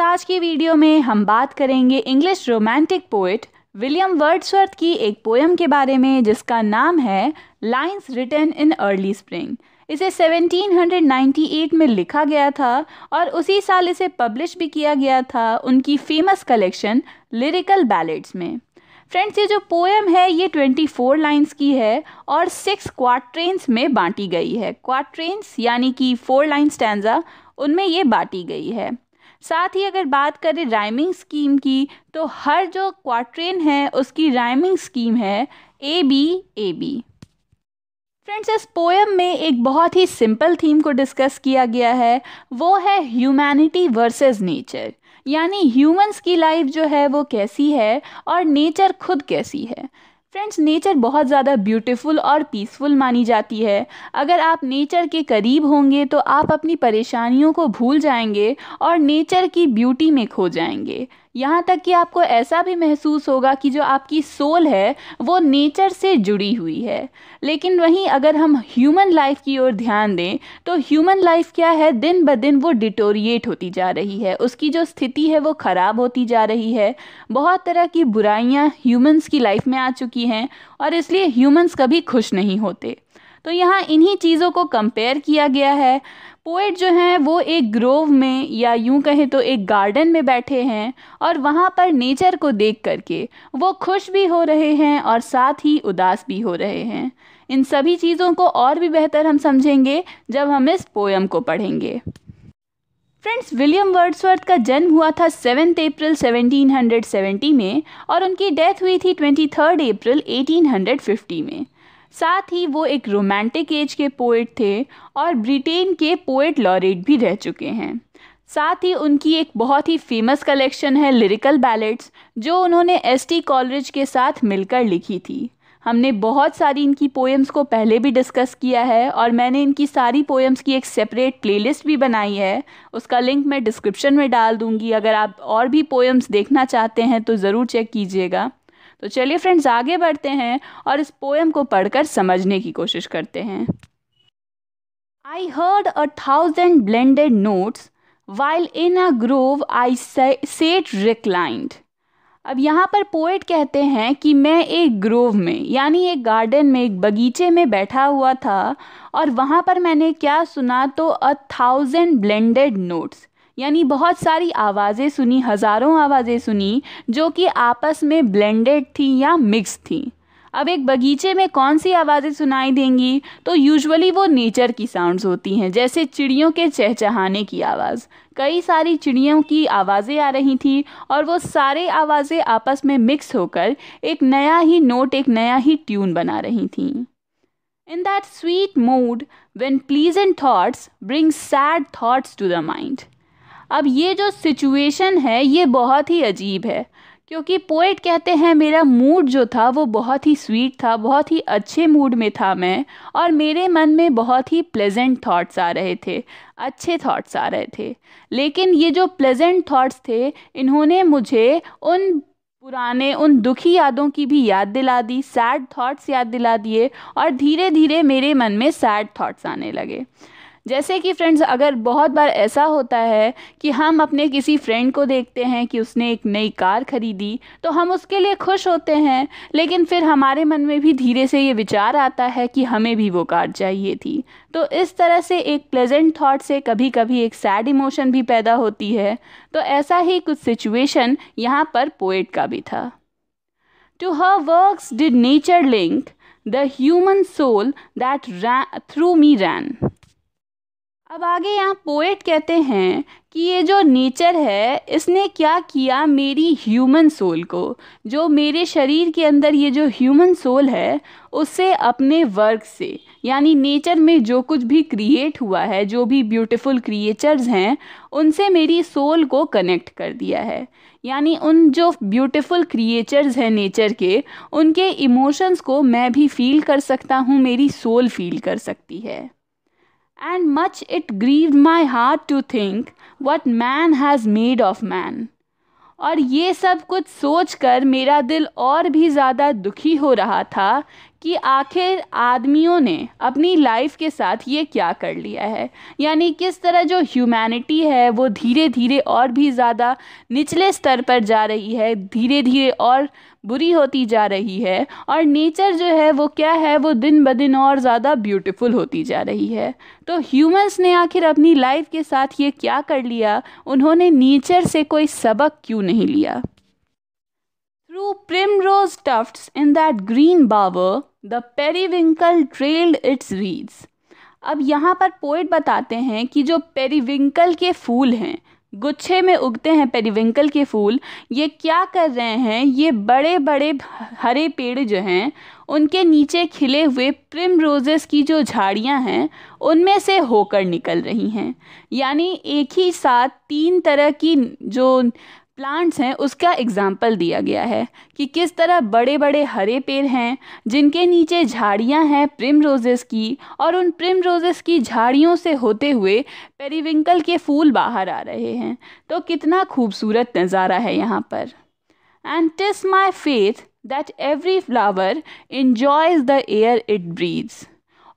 आज की वीडियो में हम बात करेंगे English romantic poet William Wordsworth की एक पोएम के बारे में जिसका नाम है lines written in early spring इसे 1798 में लिखा गया था और उसी साल इसे पब्लिश भी किया गया था उनकी फेमस कलेक्शन लिरिकल बैलेट्स में फ्रेंड्स ये जो पोएम है ये 24 लाइंस की है और सिक्स क्वाट्रेन्स में बांटी गई है क्वाट्रेन्स यानी कि फोर लाइन स्टैंडा उनमें ये बांटी गई है साथ ही अगर बात करें राइमिंग स्कीम की तो हर जो क्वाट्रेन है उसकी राइमिंग स्कीम है A B A B friends इस पोएम में एक बहुत ही सिंपल थीम को डिस्कस किया गया है वो है ह्यूमैनिटी वर्सेस नेचर यानी ह्यूमंस की लाइफ जो है वो कैसी है और नेचर खुद कैसी है फ्रेंड्स नेचर बहुत ज़्यादा ब्यूटीफुल और पीसफुल मानी जाती है अगर आप नेचर के करीब होंगे तो आप अपनी परेशानियों को भूल जाएंगे और नेचर की ब्यूटी में खो जाएंगे यहाँ तक कि आपको ऐसा भी महसूस होगा कि जो आपकी सोल है वो नेचर से जुड़ी हुई है लेकिन वहीं अगर हम ह्यूमन लाइफ की ओर ध्यान दें तो ह्यूमन लाइफ क्या है दिन ब दिन वो डिटोरिएट होती जा रही है उसकी जो स्थिति है वो ख़राब होती जा रही है बहुत तरह की बुराइयाँ ह्यूमन्स की लाइफ में आ चुकी हैं और इसलिए ह्यूमन्स कभी खुश नहीं होते तो यहाँ इन्हीं चीज़ों को कंपेयर किया गया है पोएट जो हैं वो एक ग्रोव में या यूं कहें तो एक गार्डन में बैठे हैं और वहाँ पर नेचर को देख करके वो खुश भी हो रहे हैं और साथ ही उदास भी हो रहे हैं इन सभी चीज़ों को और भी बेहतर हम समझेंगे जब हम इस पोएम को पढ़ेंगे फ्रेंड्स विलियम वर्ड्सवर्थ का जन्म हुआ था सेवन अप्रैल 1770 में और उनकी डेथ हुई थी ट्वेंटी अप्रैल 1850 में साथ ही वो एक रोमांटिक एज के पोएट थे और ब्रिटेन के पोएट लॉरेट भी रह चुके हैं साथ ही उनकी एक बहुत ही फेमस कलेक्शन है लिरिकल बैलेट्स जो उन्होंने एस टी कॉलरिज के साथ मिलकर लिखी थी हमने बहुत सारी इनकी पोएम्स को पहले भी डिस्कस किया है और मैंने इनकी सारी पोएम्स की एक सेपरेट प्लेलिस्ट भी बनाई है उसका लिंक मैं डिस्क्रिप्शन में डाल दूंगी अगर आप और भी पोएम्स देखना चाहते हैं तो ज़रूर चेक कीजिएगा तो चलिए फ्रेंड्स आगे बढ़ते हैं और इस पोएम को पढ़कर समझने की कोशिश करते हैं I heard a thousand blended notes while in a grove I sat reclined अब यहाँ पर पोएट कहते हैं कि मैं एक ग्रोव में यानी एक गार्डन में एक बगीचे में बैठा हुआ था और वहाँ पर मैंने क्या सुना तो अ थाउजेंड ब्लेंडेड नोट्स यानी बहुत सारी आवाज़ें सुनी हज़ारों आवाज़ें सुनी जो कि आपस में ब्लेंडेड थी या मिक्स थी अब एक बगीचे में कौन सी आवाज़ें सुनाई देंगी तो यूजुअली वो नेचर की साउंड्स होती हैं जैसे चिड़ियों के चहचहाने की आवाज़ कई सारी चिड़ियों की आवाज़ें आ रही थी और वो सारे आवाज़ें आपस में मिक्स होकर एक नया ही नोट एक नया ही ट्यून बना रही थी in that sweet mood when pleasant thoughts bring sad thoughts to the mind अब ये जो सिचुएशन है ये बहुत ही अजीब है क्योंकि पोइट कहते हैं मेरा मूड जो था वो बहुत ही स्वीट था बहुत ही अच्छे मूड में था मैं और मेरे मन में बहुत ही प्लेजेंट थॉट्स आ रहे थे अच्छे थॉट्स आ रहे थे लेकिन ये जो प्लेजेंट थॉट्स थे इन्होंने मुझे उन पुराने उन दुखी यादों की भी याद दिला दी सैड थॉट्स याद दिला दिए और धीरे धीरे मेरे मन में सैड थाट्स आने लगे जैसे कि फ्रेंड्स अगर बहुत बार ऐसा होता है कि हम अपने किसी फ्रेंड को देखते हैं कि उसने एक नई कार खरीदी तो हम उसके लिए खुश होते हैं लेकिन फिर हमारे मन में भी धीरे से ये विचार आता है कि हमें भी वो कार चाहिए थी तो इस तरह से एक प्लेजेंट थाट से कभी कभी एक सैड इमोशन भी पैदा होती है तो ऐसा ही कुछ सिचुएशन यहाँ पर पोएट का भी था to her works did nature link the human soul that through me ran अब आगे यहाँ पोएट कहते हैं कि ये जो नेचर है इसने क्या किया मेरी ह्यूमन सोल को जो मेरे शरीर के अंदर ये जो ह्यूमन सोल है उससे अपने वर्क से यानी नेचर में जो कुछ भी क्रिएट हुआ है जो भी ब्यूटीफुल क्रिएचर्स हैं उनसे मेरी सोल को कनेक्ट कर दिया है यानी उन जो ब्यूटीफुल क्रिएचर्स हैं नेचर के उनके इमोशंस को मैं भी फील कर सकता हूँ मेरी सोल फील कर सकती है and much it grieved my heart to think what man has made of man. और ये सब कुछ सोच कर मेरा दिल और भी ज़्यादा दुखी हो रहा था कि आखिर आदमियों ने अपनी लाइफ के साथ ये क्या कर लिया है यानी किस तरह जो ह्यूमैनिटी है वो धीरे धीरे और भी ज़्यादा निचले स्तर पर जा रही है धीरे धीरे और बुरी होती जा रही है और नेचर जो है वो क्या है वो दिन ब दिन और ज़्यादा ब्यूटीफुल होती जा रही है तो ह्यूमंस ने आखिर अपनी लाइफ के साथ ये क्या कर लिया उन्होंने नेचर से कोई सबक क्यों नहीं लिया Through primrose tufts in that green bower, the periwinkle trailed its wreaths अब यहाँ पर पोइट बताते हैं कि जो पेरीविंकल के फूल हैं गुच्छे में उगते हैं पेरीविंकल के फूल ये क्या कर रहे हैं ये बड़े बड़े हरे पेड़ जो हैं उनके नीचे खिले हुए प्रिम रोजेस की जो झाड़ियाँ हैं उनमें से होकर निकल रही हैं यानी एक ही साथ तीन तरह की जो प्लांट्स हैं उसका एग्ज़ाम्पल दिया गया है कि किस तरह बड़े बड़े हरे पेड़ हैं जिनके नीचे झाड़ियां हैं प्रिम रोजेस की और उन प्रिम रोजेस की झाड़ियों से होते हुए पेरीविंकल के फूल बाहर आ रहे हैं तो कितना खूबसूरत नज़ारा है यहाँ पर and TISS my faith that every flower enjoys the air it breathes.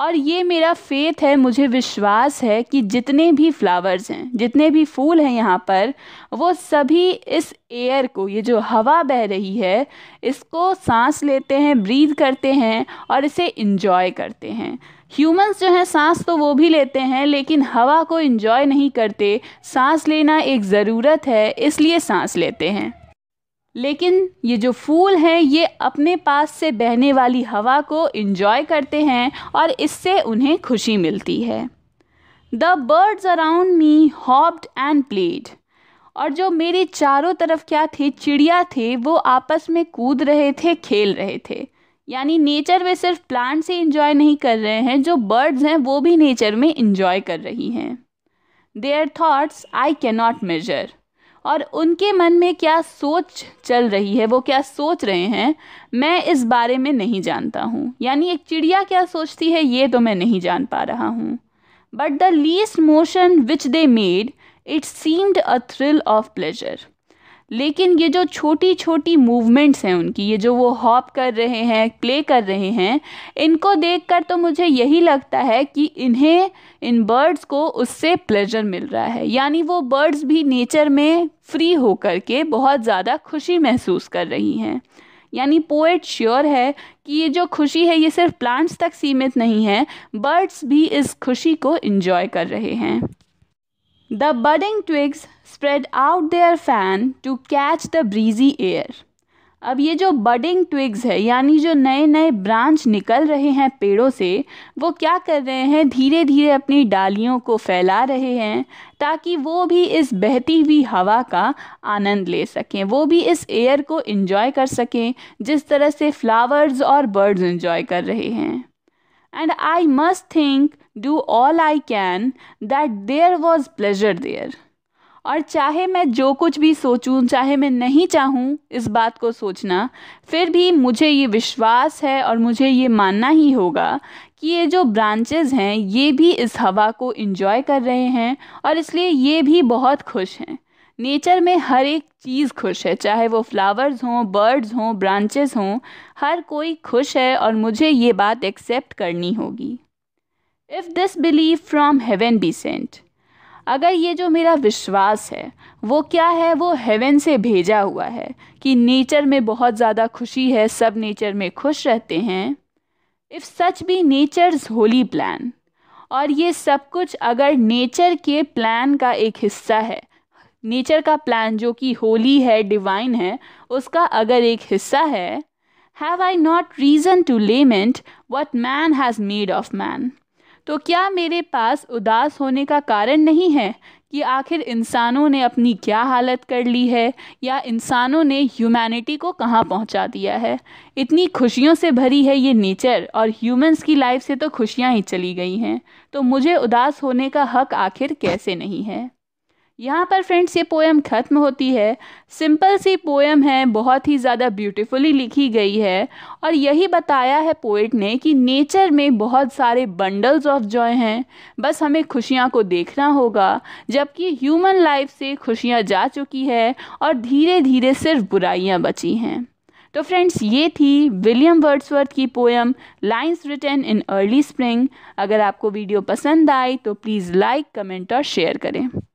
और ये मेरा फेथ है मुझे विश्वास है कि जितने भी फ्लावर्स हैं जितने भी फूल हैं यहाँ पर वो सभी इस एयर को ये जो हवा बह रही है इसको सांस लेते हैं ब्रीद करते हैं और इसे इन्जॉय करते हैं ह्यूमंस जो हैं सांस तो वो भी लेते हैं लेकिन हवा को इन्जॉय नहीं करते सांस लेना एक ज़रूरत है इसलिए सांस लेते हैं लेकिन ये जो फूल हैं ये अपने पास से बहने वाली हवा को इन्जॉय करते हैं और इससे उन्हें खुशी मिलती है the birds around me hopped and played और जो मेरे चारों तरफ क्या थे चिड़िया थे वो आपस में कूद रहे थे खेल रहे थे यानी नेचर वे सिर्फ प्लांट से इंजॉय नहीं कर रहे हैं जो बर्ड्स हैं वो भी नेचर में इंजॉय कर रही हैं their thoughts I cannot measure और उनके मन में क्या सोच चल रही है वो क्या सोच रहे हैं मैं इस बारे में नहीं जानता हूँ यानी एक चिड़िया क्या सोचती है ये तो मैं नहीं जान पा रहा हूँ but the least motion which they made it seemed a thrill of pleasure लेकिन ये जो छोटी छोटी मूवमेंट्स हैं उनकी ये जो वो हॉप कर रहे हैं प्ले कर रहे हैं इनको देखकर तो मुझे यही लगता है कि इन्हें इन बर्ड्स को उससे प्लेजर मिल रहा है यानी वो बर्ड्स भी नेचर में फ्री होकर के बहुत ज़्यादा खुशी महसूस कर रही हैं यानी पोएट श्योर है कि ये जो खुशी है ये सिर्फ प्लांट्स तक सीमित नहीं है बर्ड्स भी इस खुशी को इन्जॉय कर रहे हैं The budding twigs spread out their fan to catch the breezy air. अब ये जो budding twigs है यानी जो नए नए ब्रांच निकल रहे हैं पेड़ों से वो क्या कर रहे हैं धीरे धीरे अपनी डालियों को फैला रहे हैं ताकि वो भी इस बहती हुई हवा का आनंद ले सकें वो भी इस एयर को इन्जॉय कर सकें जिस तरह से फ्लावर्स और बर्ड्स इन्जॉय कर रहे हैं and I must think, do all I can, that there was pleasure there. और चाहे मैं जो कुछ भी सोचूं चाहे मैं नहीं चाहूं इस बात को सोचना फिर भी मुझे ये विश्वास है और मुझे ये मानना ही होगा कि ये जो ब्रांचेस हैं ये भी इस हवा को इन्जॉय कर रहे हैं और इसलिए ये भी बहुत खुश हैं नेचर में हर एक चीज़ खुश है चाहे वो फ्लावर्स हों बर्ड्स हों ब्रांचेस हों हर कोई खुश है और मुझे ये बात एक्सेप्ट करनी होगी if this believe from heaven be sent अगर ये जो मेरा विश्वास है वो क्या है वो हेवन से भेजा हुआ है कि नेचर में बहुत ज़्यादा खुशी है सब नेचर में खुश रहते हैं if such be nature's holy plan और ये सब कुछ अगर नेचर के प्लान का एक हिस्सा है नेचर का प्लान जो कि होली है डिवाइन है उसका अगर एक हिस्सा है have I not reason to lament what man has made of man तो क्या मेरे पास उदास होने का कारण नहीं है कि आखिर इंसानों ने अपनी क्या हालत कर ली है या इंसानों ने ह्यूमैनिटी को कहाँ पहुँचा दिया है इतनी खुशियों से भरी है ये नेचर और ह्यूमंस की लाइफ से तो खुशियाँ ही चली गई हैं तो मुझे उदास होने का हक आखिर कैसे नहीं है यहाँ पर फ्रेंड्स ये पोएम ख़त्म होती है सिंपल सी पोएम है बहुत ही ज़्यादा ब्यूटीफुली लिखी गई है और यही बताया है पोइट ने कि नेचर में बहुत सारे बंडल्स ऑफ जॉय हैं बस हमें खुशियाँ को देखना होगा जबकि ह्यूमन लाइफ से खुशियाँ जा चुकी है और धीरे धीरे सिर्फ बुराइयाँ बची हैं तो फ्रेंड्स ये थी विलियम वर्ड्सवर्थ की poem lines written in early spring अगर आपको वीडियो पसंद आई तो प्लीज़ लाइक कमेंट और शेयर करें